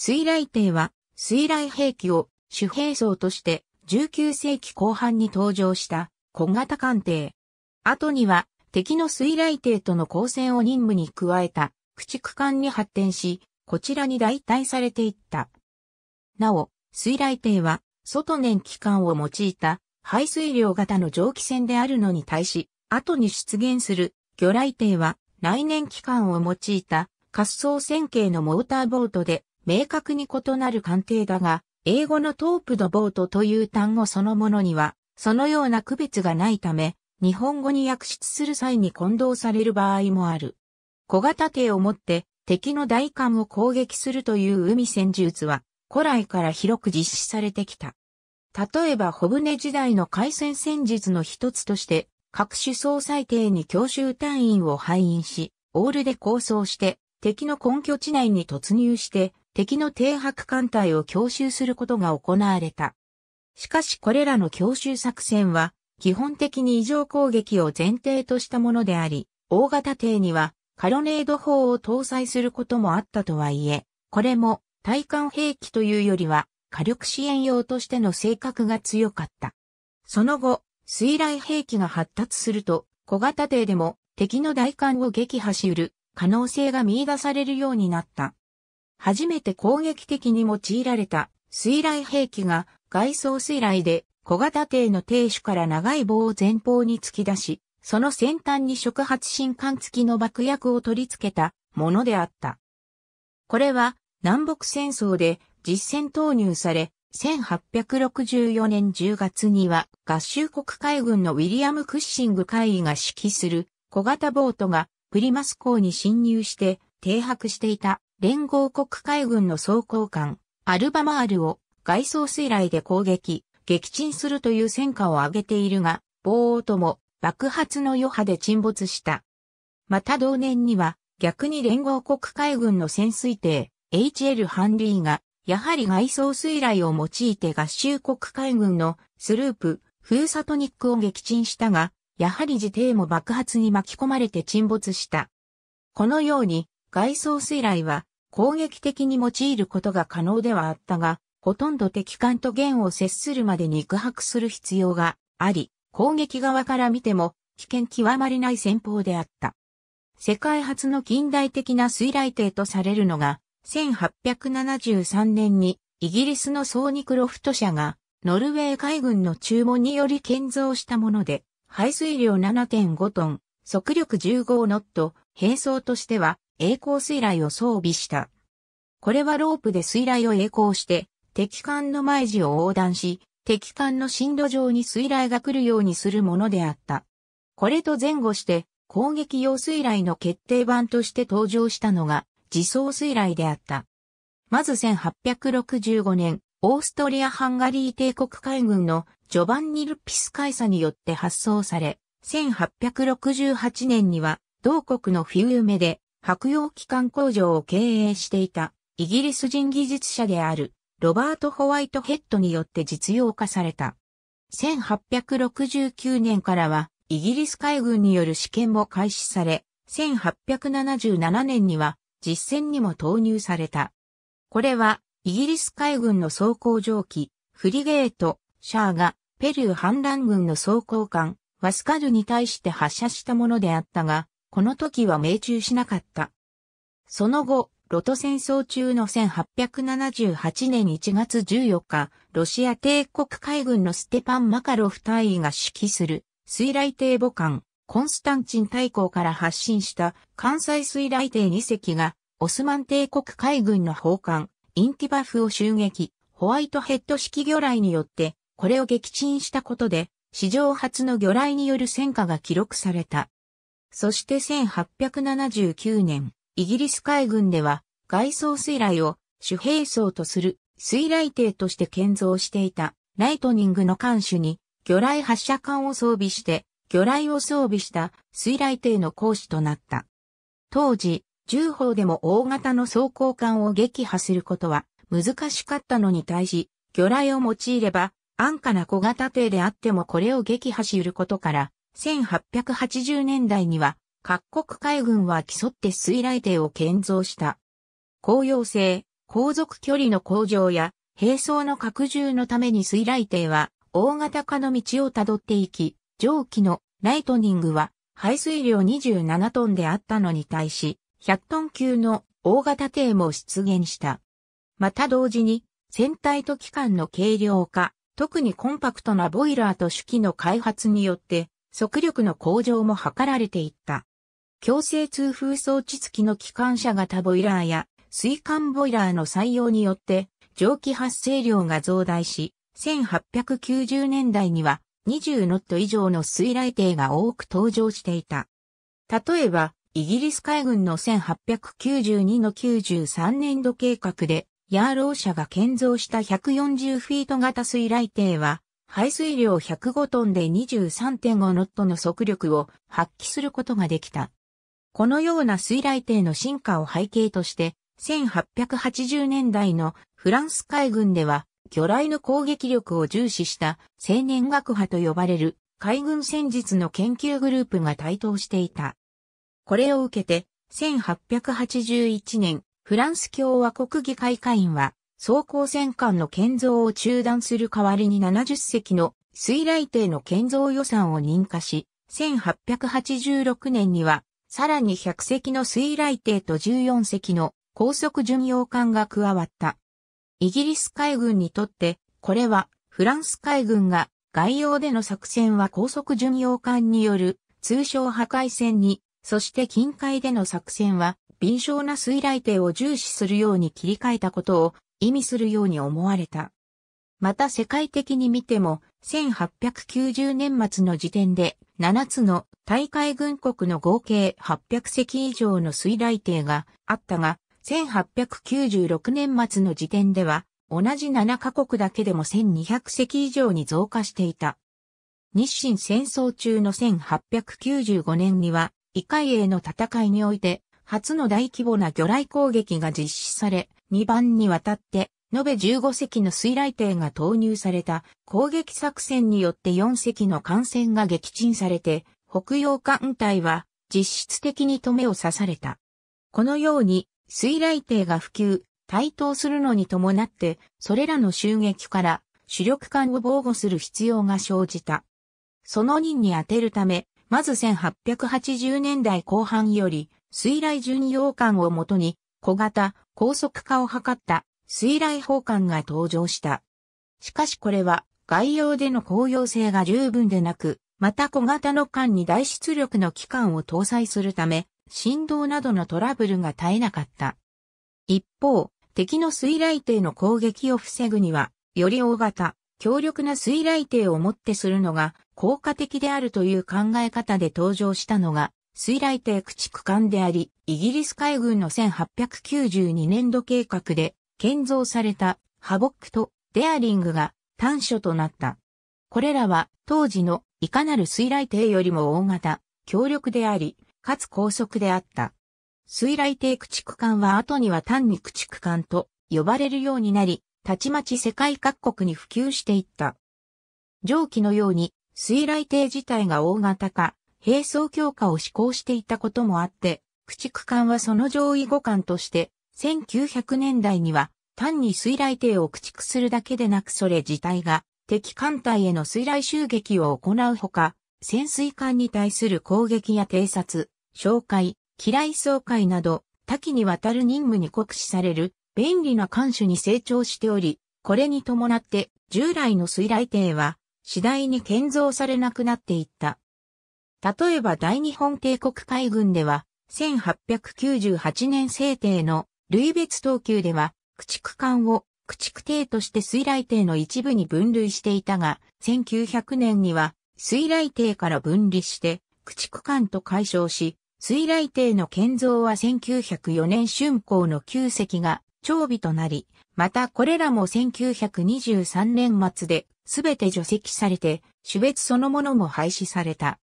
水雷艇は水雷兵器を主兵装として19世紀後半に登場した小型艦艇。後には敵の水雷艇との交戦を任務に加えた駆逐艦に発展し、こちらに代替されていった。なお、水雷艇は外燃機関を用いた排水量型の蒸気船であるのに対し、後に出現する魚雷艇は内燃機関を用いた滑走線形のモーターボートで明確に異なる鑑定だが、英語のトープドボートという単語そのものには、そのような区別がないため、日本語に訳出する際に混同される場合もある。小型艇を持って敵の大艦を攻撃するという海戦術は古来から広く実施されてきた。例えば小舟時代の海戦戦術の一つとして各種総裁艇に強襲隊員を配員し、オールで構想して敵の根拠地内に突入して敵の停泊艦隊を強襲することが行われた。しかしこれらの強襲作戦は、基本的に異常攻撃を前提としたものであり、大型艇にはカロネード砲を搭載することもあったとはいえ、これも対艦兵器というよりは火力支援用としての性格が強かった。その後、水雷兵器が発達すると、小型艇でも敵の大艦を撃破し得る可能性が見出されるようになった。初めて攻撃的に用いられた水雷兵器が外装水雷で小型艇の艇首から長い棒を前方に突き出し、その先端に触発進管付きの爆薬を取り付けたものであった。これは南北戦争で実戦投入され、1864年10月には合衆国海軍のウィリアム・クッシング海尉が指揮する小型ボートがプリマス港に侵入して停泊していた連合国海軍の装甲艦、アルバマールを外装水雷で攻撃、撃沈するという戦果を上げているが、防王とも爆発の余波で沈没した。また同年には、逆に連合国海軍の潜水艇、HL ハンリーが、やはり外装水雷を用いて合衆国海軍のスループ、フーサトニックを撃沈したが、やはり自艇も爆発に巻き込まれて沈没した。このように、外装水雷は攻撃的に用いることが可能ではあったが、ほとんど敵艦と弦を接するまで肉薄する必要があり、攻撃側から見ても危険極まりない戦法であった。世界初の近代的な水雷艇とされるのが、1873年にイギリスのソーニクロフト社がノルウェー海軍の注文により建造したもので、排水量7.5トン、速力15ノット、並走としては栄光水雷を装備した。これはロープで水雷を栄光して、敵艦の前地を横断し、敵艦の進路上に水雷が来るようにするものであった。これと前後して、攻撃用水雷の決定版として登場したのが、自走水雷であった。まず1865年、オーストリア・ハンガリー帝国海軍のジョバンニ・ルピス海佐によって発送され、1868年には、同国の冬夢で白洋機関工場を経営していたイギリス人技術者であるロバート・ホワイトヘッドによって実用化された。1869年からはイギリス海軍による試験も開始され、1877年には実戦にも投入された。これはイギリス海軍の装甲蒸気、フリゲート、シャーがペルー反乱軍の装甲艦、ワスカルに対して発射したものであったが、この時は命中しなかった。その後、ロト戦争中の1878年1月14日、ロシア帝国海軍のステパン・マカロフ大尉が指揮する水雷艇母艦コンスタンチン大公から発信した関西水雷艇2隻がオスマン帝国海軍の砲艦インティバフを襲撃、ホワイトヘッド式魚雷によってこれを撃沈したことで史上初の魚雷による戦果が記録された。そして1879年、イギリス海軍では外装水雷を主兵装とする水雷艇として建造していたライトニングの艦首に魚雷発射艦を装備して魚雷を装備した水雷艇の講師となった。当時、重砲でも大型の装甲艦を撃破することは難しかったのに対し、魚雷を用いれば安価な小型艇であってもこれを撃破し得ることから、1880年代には、各国海軍は競って水雷艇を建造した。公用性、航続距離の向上や、並走の拡充のために水雷艇は、大型化の道をたどっていき、蒸気のライトニングは、排水量27トンであったのに対し、100トン級の大型艇も出現した。また同時に、船体と機関の軽量化、特にコンパクトなボイラーと主機の開発によって、速力の向上も図られていった。強制通風装置付きの機関車型ボイラーや水管ボイラーの採用によって蒸気発生量が増大し、1890年代には20ノット以上の水雷艇が多く登場していた。例えば、イギリス海軍の1892の93年度計画で、ヤーロー社が建造した140フィート型水雷艇は、排水量105トンで23.5ノットの速力を発揮することができた。このような水雷艇の進化を背景として、1880年代のフランス海軍では、魚雷の攻撃力を重視した青年学派と呼ばれる海軍戦術の研究グループが台頭していた。これを受けて、1881年、フランス共和国議会会員は、装甲戦艦の建造を中断する代わりに70隻の水雷艇の建造予算を認可し、1886年には、さらに100隻の水雷艇と14隻の高速巡洋艦が加わった。イギリス海軍にとって、これはフランス海軍が外洋での作戦は高速巡洋艦による通称破壊戦に、そして近海での作戦は、敏捷な水雷艇を重視するように切り替えたことを意味するように思われた。また世界的に見ても、1890年末の時点で、7つの大海軍国の合計800隻以上の水雷艇があったが、1896年末の時点では、同じ7カ国だけでも1200隻以上に増加していた。日清戦争中の1895年には、異海への戦いにおいて、初の大規模な魚雷攻撃が実施され、2番にわたって、延べ15隻の水雷艇が投入された攻撃作戦によって4隻の艦船が撃沈されて、北洋艦隊は実質的に止めを刺された。このように、水雷艇が普及、台頭するのに伴って、それらの襲撃から主力艦を防護する必要が生じた。その任に当てるため、まず1880年代後半より、水雷巡洋艦をもとに小型、高速化を図った水雷砲艦が登場した。しかしこれは外洋での公用性が十分でなく、また小型の艦に大出力の機関を搭載するため、振動などのトラブルが絶えなかった。一方、敵の水雷艇の攻撃を防ぐには、より大型、強力な水雷艇をもってするのが効果的であるという考え方で登場したのが、水雷艇駆逐艦であり、イギリス海軍の1892年度計画で建造されたハボックとデアリングが短所となった。これらは当時のいかなる水雷艇よりも大型、強力であり、かつ高速であった。水雷艇駆逐艦は後には単に駆逐艦と呼ばれるようになり、たちまち世界各国に普及していった。上記のように水雷艇自体が大型化、並走強化を施行していたこともあって、駆逐艦はその上位互換として、1900年代には単に水雷艇を駆逐するだけでなくそれ自体が敵艦隊への水雷襲撃を行うほか、潜水艦に対する攻撃や偵察、紹介、機雷掃海など多岐にわたる任務に酷使される便利な艦種に成長しており、これに伴って従来の水雷艇は次第に建造されなくなっていった。例えば大日本帝国海軍では、1898年制定の類別等級では、駆逐艦を駆逐艇として水雷艇の一部に分類していたが、1900年には水雷艇から分離して、駆逐艦と解消し、水雷艇の建造は1904年春光の旧跡が長尾となり、またこれらも1923年末で全て除籍されて、種別そのものも廃止された。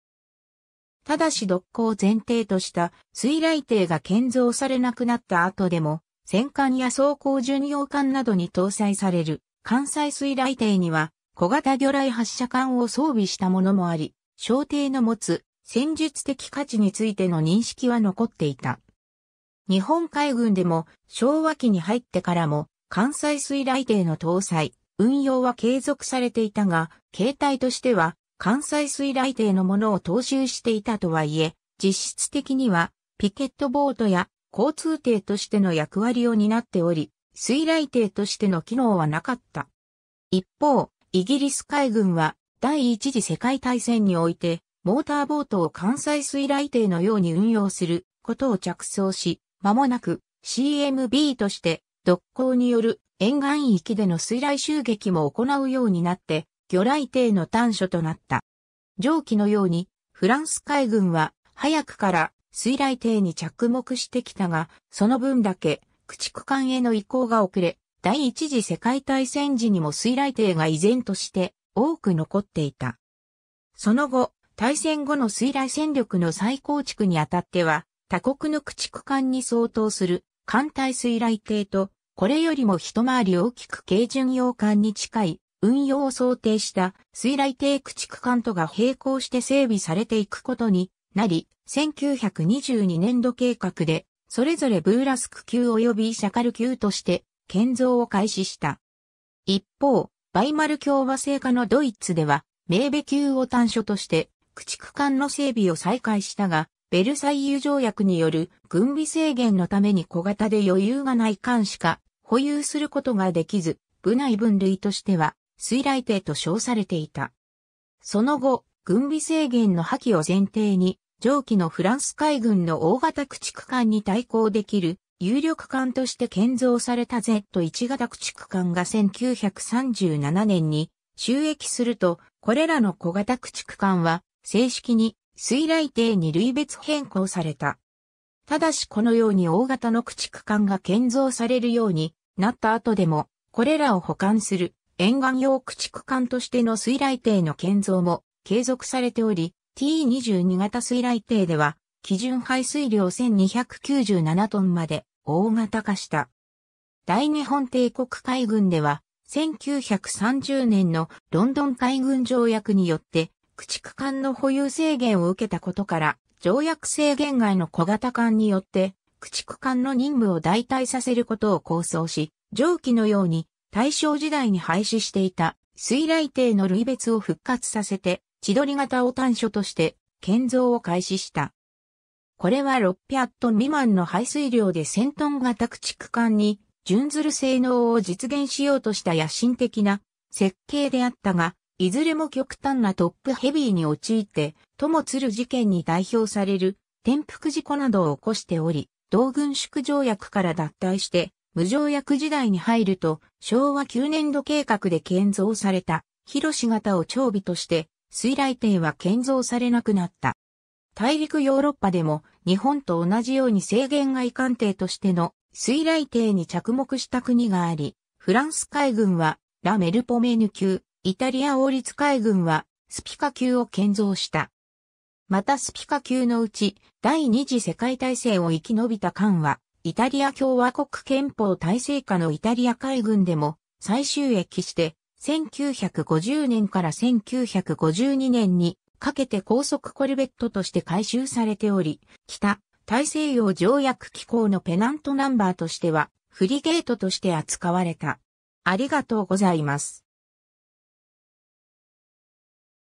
ただし独行前提とした水雷艇が建造されなくなった後でも、戦艦や装甲巡洋艦などに搭載される関西水雷艇には小型魚雷発射管を装備したものもあり、小艇の持つ戦術的価値についての認識は残っていた。日本海軍でも昭和期に入ってからも関西水雷艇の搭載、運用は継続されていたが、形態としては関西水雷艇のものを踏襲していたとはいえ、実質的にはピケットボートや交通艇としての役割を担っており、水雷艇としての機能はなかった。一方、イギリス海軍は第一次世界大戦において、モーターボートを関西水雷艇のように運用することを着想し、間もなく CMB として、独行による沿岸域での水雷襲撃も行うようになって、魚雷艇の端緒となった。上記のように、フランス海軍は早くから水雷艇に着目してきたが、その分だけ駆逐艦への移行が遅れ、第一次世界大戦時にも水雷艇が依然として多く残っていた。その後、大戦後の水雷戦力の再構築にあたっては、他国の駆逐艦に相当する艦隊水雷艇と、これよりも一回り大きく軽巡洋艦に近い運用を想定した水雷艇駆逐艦とが並行して整備されていくことになり、1922年度計画で、それぞれブーラスク級及びシャカル級として建造を開始した。一方、バイマル共和制下のドイツでは、メーベ級を端緒として、駆逐艦の整備を再開したが、ベルサイユ条約による軍備制限のために小型で余裕がない艦しか保有することができず、部内分類としては水雷艇と称されていた。その後、軍備制限の破棄を前提に、上記のフランス海軍の大型駆逐艦に対抗できる有力艦として建造された Z1 型駆逐艦が1937年に収益すると、これらの小型駆逐艦は正式に水雷艇に類別変更された。ただしこのように大型の駆逐艦が建造されるようになった後でも、これらを保管する沿岸用駆逐艦としての水雷艇の建造も継続されており、T22 型水雷艇では、基準排水量1297トンまで大型化した。大日本帝国海軍では、1930年のロンドン海軍条約によって、駆逐艦の保有制限を受けたことから、条約制限外の小型艦によって、駆逐艦の任務を代替させることを構想し、上記のように大正時代に廃止していた水雷艇の類別を復活させて、千鳥型を端所として建造を開始した。これは600トン未満の排水量で1000トン型駆逐艦に準ずる性能を実現しようとした野心的な設計であったが、いずれも極端なトップヘビーに陥って、ともつる事件に代表される転覆事故などを起こしており、同軍縮条約から脱退して無条約時代に入ると、昭和9年度計画で建造された、広し型を長備として、水雷艇は建造されなくなった。大陸ヨーロッパでも、日本と同じように制限外艦艇としての水雷艇に着目した国があり、フランス海軍はラ・メルポメヌ級、イタリア王立海軍はスピカ級を建造した。またスピカ級のうち第二次世界大戦を生き延びた艦はイタリア共和国憲法体制下のイタリア海軍でも最終役して、1950年から1952年にかけて高速コルベットとして回収されており、北大西洋条約機構のペナントナンバーとしてはフリゲートとして扱われた。ありがとうございます。